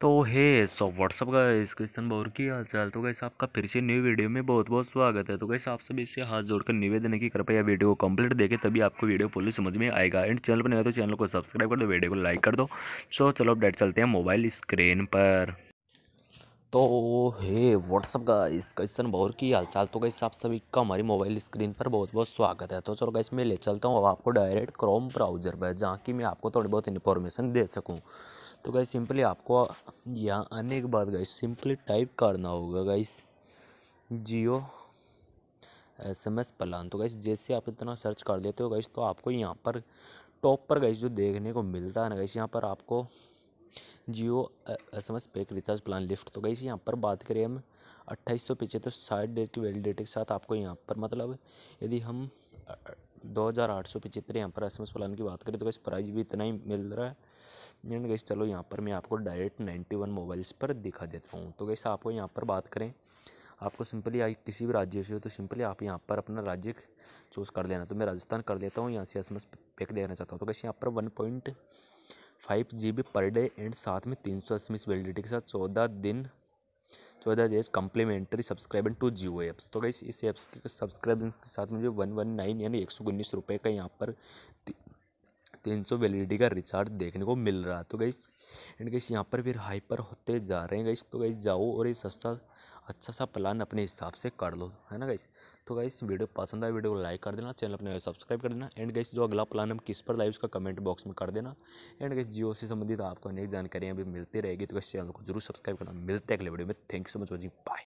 तो हे so what's up का इस क्रिस्तन बौर की हाल चाल तो कैसे आपका फिर से न्यू वीडियो में बहुत बहुत स्वागत है तो कैसे आप सभी इसे हाथ जोड़कर निवेदन है कि कृपया वीडियो को कंप्लीट देखें तभी आपको वीडियो पूरी समझ में आएगा एंड चैनल पर नहीं तो चैनल को सब्सक्राइब कर दो वीडियो को लाइक कर दो सो चलो अपडेट चलते हैं मोबाइल स्क्रीन पर तो हे व्हाट्सअप का इस क्वेश्चन बौर की हालचाल तो कैसे आप सभी का हमारी मोबाइल स्क्रीन पर बहुत बहुत स्वागत है तो चलो गाइस मैं ले चलता हूँ अब आपको डायरेक्ट क्रोम ब्राउजर पर जहाँ की मैं आपको थोड़ी बहुत इन्फॉर्मेशन दे सकूँ तो गाइस सिंपली आपको यहाँ आने के बाद गाइस सिंपली टाइप करना होगा guys Jio S M S plan तो गाइस जैसे आप इतना सर्च कर देते हो गाइस तो आपको यहाँ पर टॉप पर गाइस जो देखने को मिलता है ना गाइस यहाँ पर आपको Jio S M S pack recharge plan lift तो गई यहाँ पर बात करें हम अट्ठाईस सौ तो साठ डेज की वैलिडिटी के साथ आपको यहाँ पर मतलब यदि हम दो हज़ार आठ सौ पचहत्तर यहाँ पर एस एम एस प्लान की बात करें तो गाइस प्राइस भी इतना ही मिल रहा है एंड गैस चलो यहाँ पर मैं आपको डायरेक्ट नाइन्टी वन मोबाइल्स पर दिखा देता हूँ तो गैस आपको यहाँ पर बात करें आपको सिंपली आई किसी भी राज्य से हो तो सिंपली आप यहाँ पर अपना राज्य चूज़ कर लेना तो मैं राजस्थान कर लेता हूँ यहाँ से एस एम पैक देना चाहता हूँ तो कैसे यहाँ पर one point five G B per day and साथ में तीन सौ एस एम वैलिडिटी के साथ चौदह दिन चौदह days complimentary subscription to Jio apps तो कैसे इस एप्स के सब्सक्राइबेंस के साथ मुझे वन वन नाइन यानी एक सौ उन्नीस रुपये का यहाँ पर तीन सौ वैलिडिटी e का रिचार्ज देखने को मिल रहा है तो गई एंड गई यहाँ पर फिर हाइपर होते जा रहे हैं गई तो गई जाओ और ये सस्ता अच्छा सा प्लान अपने हिसाब से कर लो है ना गई तो गई वीडियो पसंद आए वीडियो को लाइक कर देना चैनल अपने सब्सक्राइब कर देना एंड गई जो अगला प्लान हम किस पर लाइव उसका कमेंट बॉक्स में कर देना एंड गई जियो से संबंधित आपको अनेक जानकारियाँ भी मिलती रहेगी तो इस चैनल को जरूर सब्सक्राइब करना मिलते हैं अगले वीडियो में thank you so much watching bye